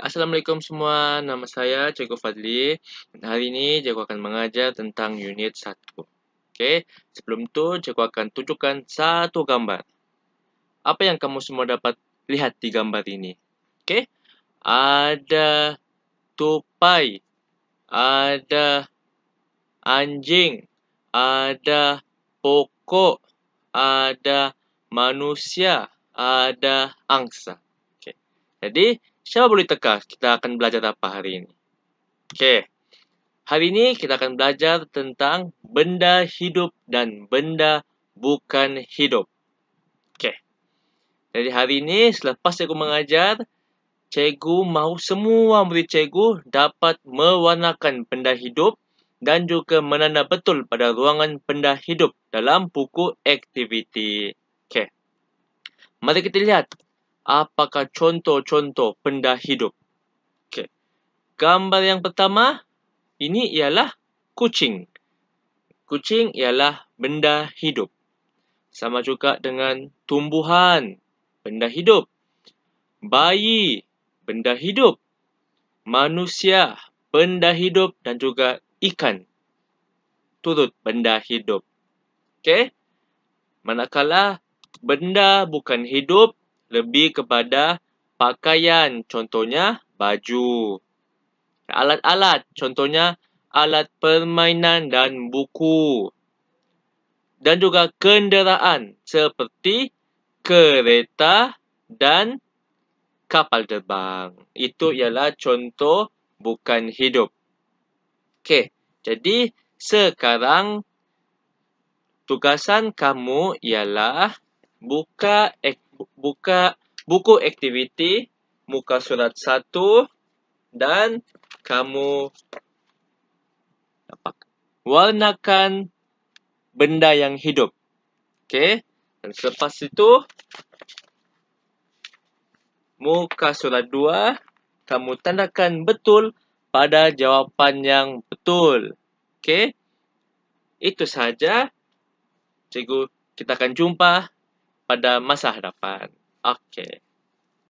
Assalamualaikum semua, nama saya Cikgu Fadli dan hari ini cikgu akan mengajar tentang unit 1 okay. Sebelum tu cikgu akan tunjukkan satu gambar Apa yang kamu semua dapat lihat di gambar ini? Okay. Ada tupai, ada anjing, ada pokok, ada manusia, ada angsa Jadi, Siapa boleh teka kita akan belajar apa hari ini? Okey, Hari ini kita akan belajar tentang benda hidup dan benda bukan hidup. Okey, Jadi hari ini selepas cikgu mengajar, cikgu mahu semua murid cikgu dapat mewarnakan benda hidup dan juga menanda betul pada ruangan benda hidup dalam buku aktiviti. Okey, Mari kita lihat apakah contoh-contoh benda hidup? Okay. Gambar yang pertama, ini ialah kucing. Kucing ialah benda hidup. Sama juga dengan tumbuhan, benda hidup. Bayi, benda hidup. Manusia, benda hidup dan juga ikan. Turut benda hidup. Okey? Manakala benda bukan hidup, lebih kepada pakaian, contohnya baju. Alat-alat, contohnya alat permainan dan buku. Dan juga kenderaan seperti kereta dan kapal terbang. Itu ialah contoh bukan hidup. Okey, jadi sekarang tugasan kamu ialah buka ek- buka buku aktiviti muka surat satu dan kamu dapat warnakan benda yang hidup. Okey. Dan selepas itu muka surat dua kamu tandakan betul pada jawapan yang betul. Okey. Itu saja. Cikgu, kita akan jumpa pada masa hadapan. Okey.